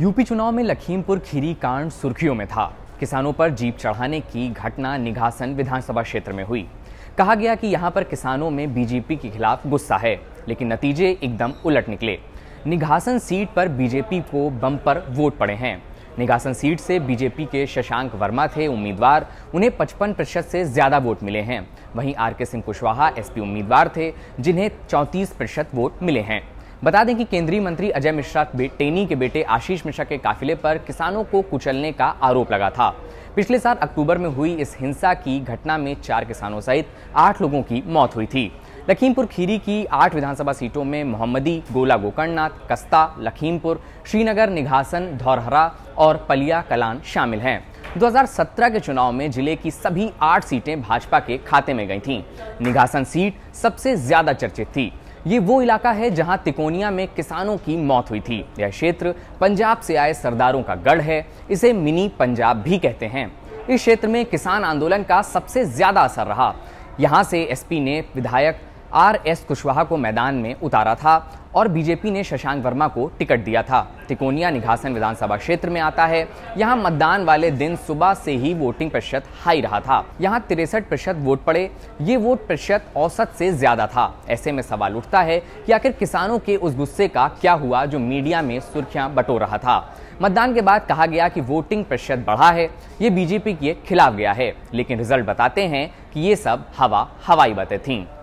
UP चुनाव में लखीमपुर खीरी कांड सुर्खियों में था किसानों पर जीप चढ़ाने की घटना निघासन विधानसभा क्षेत्र में हुई कहा गया कि यहाँ पर किसानों में बीजेपी के खिलाफ गुस्सा है लेकिन नतीजे एकदम उलट निकले निघासन सीट पर बीजेपी को बम पर वोट पड़े हैं निघासन सीट से बीजेपी के शशांक वर्मा थे उम्मीदवार उन्हें पचपन प्रतिशत से ज़्यादा वोट मिले हैं वहीं आर के सिंह कुशवाहा एसपी उम्मीदवार थे जिन्हें चौंतीस प्रतिशत वोट मिले हैं बता दें कि केंद्रीय मंत्री अजय मिश्रा टेनी के बेटे आशीष मिश्रा के काफिले पर किसानों को कुचलने का आरोप लगा था पिछले साल अक्टूबर में हुई इस हिंसा की घटना में चार किसानों सहित आठ लोगों की मौत हुई थी लखीमपुर खीरी की आठ विधानसभा सीटों में मोहम्मदी गोला गोकर्णनाथ कस्ता लखीमपुर श्रीनगर निघासन धौरहरा और पलिया कलान शामिल हैं 2017 के चुनाव में जिले की सभी आठ सीटें भाजपा के खाते में गई थीं। निघासन सीट सबसे ज्यादा चर्चित थी ये वो इलाका है जहां तिकोनिया में किसानों की मौत हुई थी यह क्षेत्र पंजाब से आए सरदारों का गढ़ है इसे मिनी पंजाब भी कहते हैं इस क्षेत्र में किसान आंदोलन का सबसे ज्यादा असर रहा यहाँ से एसपी ने विधायक आर एस कुशवाहा को मैदान में उतारा था और बीजेपी ने शशांक वर्मा को टिकट दिया था तिकोनिया निघासन विधानसभा क्षेत्र में आता है यहाँ मतदान वाले दिन सुबह से ही वोटिंग प्रतिशत हाई रहा था यहाँ तिरसठ प्रतिशत वोट पड़े ये वोट प्रतिशत औसत से ज्यादा था ऐसे में सवाल उठता है कि आखिर किसानों के उस गुस्से का क्या हुआ जो मीडिया में सुर्खियां बटो रहा था मतदान के बाद कहा गया कि वोटिंग प्रतिशत बढ़ा है ये बीजेपी के खिलाफ गया है लेकिन रिजल्ट बताते हैं कि ये सब हवा हवाई बातें थीं